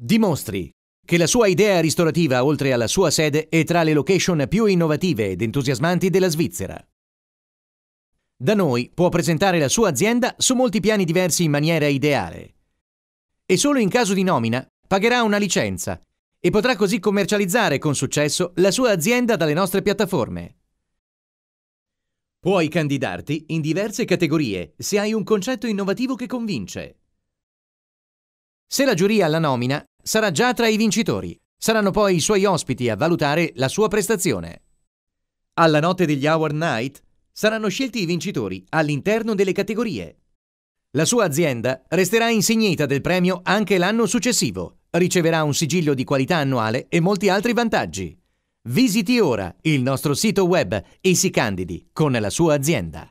Dimostri che la sua idea ristorativa, oltre alla sua sede, è tra le location più innovative ed entusiasmanti della Svizzera. Da noi può presentare la sua azienda su molti piani diversi in maniera ideale. E solo in caso di nomina pagherà una licenza e potrà così commercializzare con successo la sua azienda dalle nostre piattaforme. Puoi candidarti in diverse categorie se hai un concetto innovativo che convince. Se la giuria la nomina, sarà già tra i vincitori. Saranno poi i suoi ospiti a valutare la sua prestazione. Alla notte degli Hour Night saranno scelti i vincitori all'interno delle categorie. La sua azienda resterà insignita del premio anche l'anno successivo, riceverà un sigillo di qualità annuale e molti altri vantaggi. Visiti ora il nostro sito web e si candidi con la sua azienda.